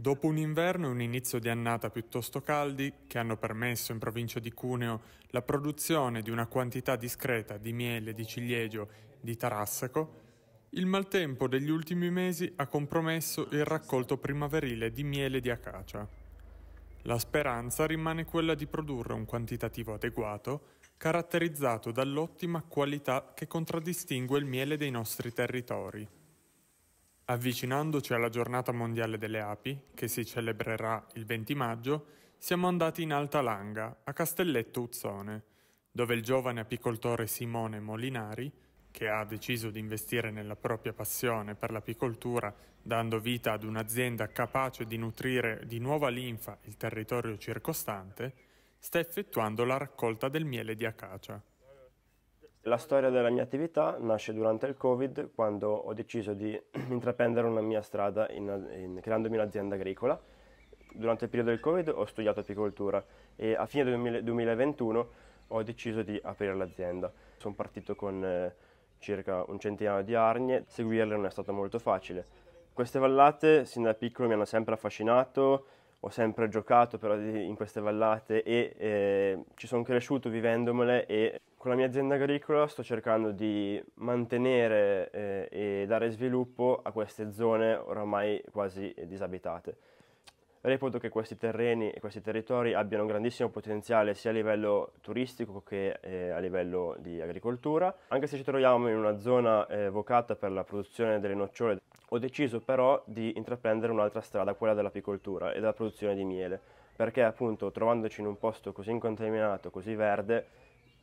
Dopo un inverno e un inizio di annata piuttosto caldi, che hanno permesso in provincia di Cuneo la produzione di una quantità discreta di miele, di ciliegio, di tarassaco, il maltempo degli ultimi mesi ha compromesso il raccolto primaverile di miele di acacia. La speranza rimane quella di produrre un quantitativo adeguato, caratterizzato dall'ottima qualità che contraddistingue il miele dei nostri territori. Avvicinandoci alla giornata mondiale delle api, che si celebrerà il 20 maggio, siamo andati in Alta Langa, a Castelletto Uzzone, dove il giovane apicoltore Simone Molinari, che ha deciso di investire nella propria passione per l'apicoltura, dando vita ad un'azienda capace di nutrire di nuova linfa il territorio circostante, sta effettuando la raccolta del miele di acacia. La storia della mia attività nasce durante il Covid, quando ho deciso di intraprendere una mia strada in, in, creandomi un'azienda agricola. Durante il periodo del Covid ho studiato apicoltura e a fine 2000, 2021 ho deciso di aprire l'azienda. Sono partito con eh, circa un centinaio di arnie, seguirle non è stato molto facile. Queste vallate sin da piccolo mi hanno sempre affascinato, ho sempre giocato però in queste vallate e eh, ci sono cresciuto vivendomele e con la mia azienda agricola sto cercando di mantenere eh, e dare sviluppo a queste zone oramai quasi disabitate. Reputo che questi terreni e questi territori abbiano un grandissimo potenziale sia a livello turistico che eh, a livello di agricoltura. Anche se ci troviamo in una zona eh, vocata per la produzione delle nocciole, ho deciso però di intraprendere un'altra strada, quella dell'apicoltura e della produzione di miele, perché appunto trovandoci in un posto così incontaminato, così verde,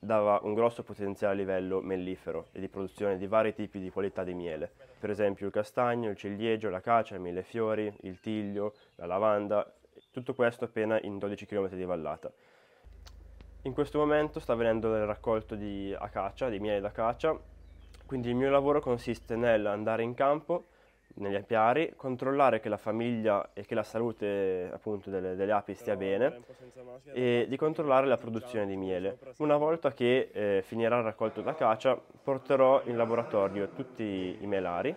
dava un grosso potenziale a livello mellifero e di produzione di vari tipi di qualità di miele, per esempio il castagno, il ciliegio, la cacia, il millefiori, il tiglio, la lavanda, tutto questo appena in 12 km di vallata. In questo momento sta avvenendo il raccolto di acacia, di miele da cacia, quindi il mio lavoro consiste nell'andare in campo, negli apiari, controllare che la famiglia e che la salute appunto delle, delle api stia bene e di controllare la produzione di miele. Una volta che eh, finirà il raccolto da caccia porterò in laboratorio tutti i melari,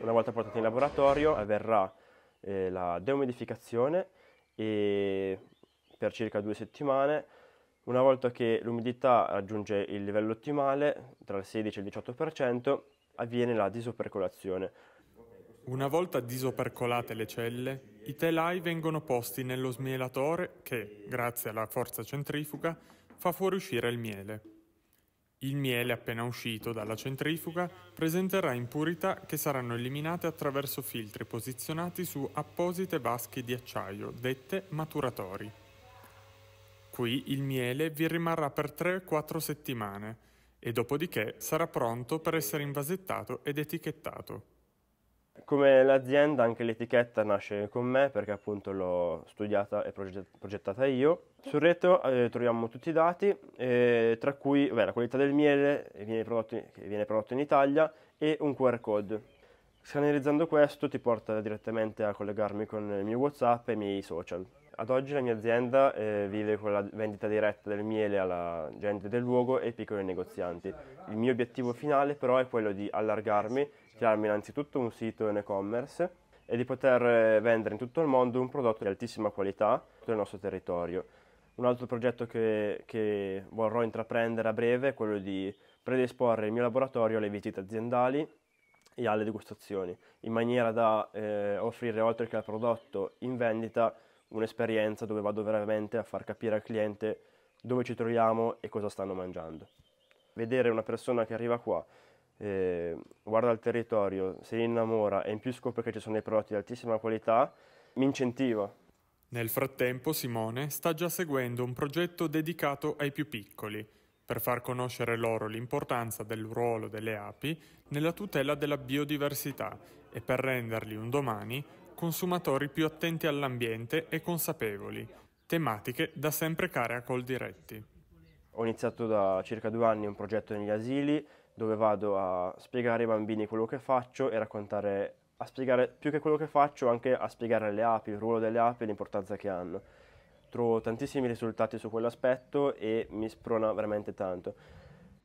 una volta portati in laboratorio avverrà eh, la deumidificazione e per circa due settimane una volta che l'umidità raggiunge il livello ottimale tra il 16 e il 18% avviene la disopercolazione una volta disopercolate le celle, i telai vengono posti nello smielatore che, grazie alla forza centrifuga, fa fuoriuscire il miele. Il miele appena uscito dalla centrifuga presenterà impurità che saranno eliminate attraverso filtri posizionati su apposite vasche di acciaio, dette maturatori. Qui il miele vi rimarrà per 3-4 settimane e dopodiché sarà pronto per essere invasettato ed etichettato. Come l'azienda anche l'etichetta nasce con me perché appunto l'ho studiata e progettata io. Sul retro eh, troviamo tutti i dati, eh, tra cui beh, la qualità del miele che viene, prodotto, che viene prodotto in Italia e un QR code. Scannerizzando questo ti porta direttamente a collegarmi con il mio WhatsApp e i miei social. Ad oggi la mia azienda eh, vive con la vendita diretta del miele alla gente del luogo e ai piccoli negozianti. Il mio obiettivo finale però è quello di allargarmi, crearmi innanzitutto un sito in e-commerce e di poter eh, vendere in tutto il mondo un prodotto di altissima qualità nel nostro territorio. Un altro progetto che, che vorrò intraprendere a breve è quello di predisporre il mio laboratorio alle visite aziendali e alle degustazioni, in maniera da eh, offrire oltre che al prodotto in vendita un'esperienza dove vado veramente a far capire al cliente dove ci troviamo e cosa stanno mangiando. Vedere una persona che arriva qua, eh, guarda il territorio, si innamora e in più scopre che ci sono dei prodotti di altissima qualità, mi incentiva. Nel frattempo Simone sta già seguendo un progetto dedicato ai più piccoli, per far conoscere loro l'importanza del ruolo delle api nella tutela della biodiversità e per renderli un domani consumatori più attenti all'ambiente e consapevoli, tematiche da sempre care a Coldiretti. Ho iniziato da circa due anni un progetto negli asili dove vado a spiegare ai bambini quello che faccio e raccontare, a spiegare più che quello che faccio, anche a spiegare le api, il ruolo delle api e l'importanza che hanno. Trovo tantissimi risultati su quell'aspetto e mi sprona veramente tanto.